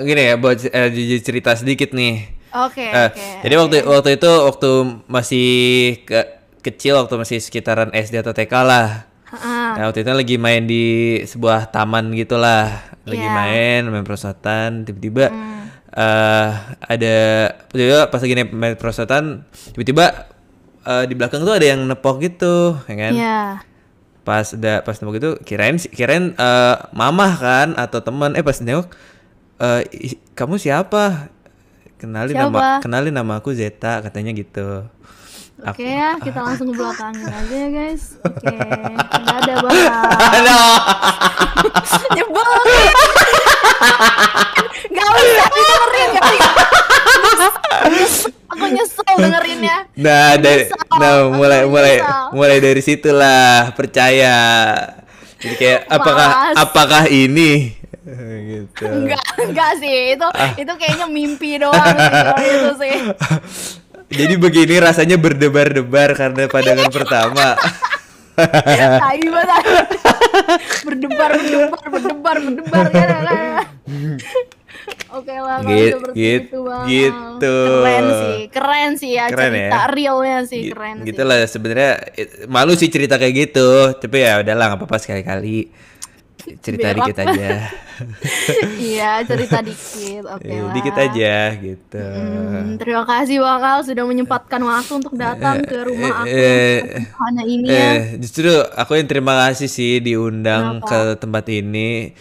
gini ya buat uh, cerita sedikit nih. Oke. Okay, uh, eh, okay, jadi okay. waktu waktu itu waktu masih ke, kecil waktu masih sekitaran SD atau TK lah. Uh. Nah, waktu itu lagi main di sebuah taman gitulah, lagi yeah. main main perosotan tiba-tiba mm. uh, ada tiba-tiba pas lagi main perosotan tiba-tiba uh, di belakang tuh ada yang nepok gitu, ya kan? Yeah pas udah pas nemu itu kirain kirain uh, mamah kan atau teman eh pas nengok uh, kamu siapa kenalin siapa? nama kenalin nama aku Zeta katanya gitu Oke okay, ya, kita langsung ke belakang aja ya guys. Oke, okay. nggak ada bakal. Nyebel. Gak usah dengerin ya. Aku nyesel dengerinnya. Nah, dari, nah mulai mulai mulai dari situlah percaya. Jadi kayak Mas. apakah apakah ini gitu. Enggak, enggak sih. Itu ah. itu kayaknya mimpi doang sih, itu sih. Jadi begini rasanya berdebar-debar karena pandangan iya. pertama. tai banget. berdebar, berdebar, berdebar, berdebar ya. Oke lah, gitu, gitu, Keren sih, keren sih ya keren cerita ya? realnya sih G keren. Gitulah sebenarnya malu sih cerita kayak gitu, tapi ya udahlah nggak apa-apa sekali-kali cerita Biar dikit aja. Iya, cerita dikit. Oke okay iya, lah. Dikit aja gitu. Hmm, terima kasih Bang sudah menyempatkan waktu untuk datang ke eh, rumah eh, aku eh, hanya ini eh, ya. justru aku yang terima kasih sih diundang Kenapa? ke tempat ini.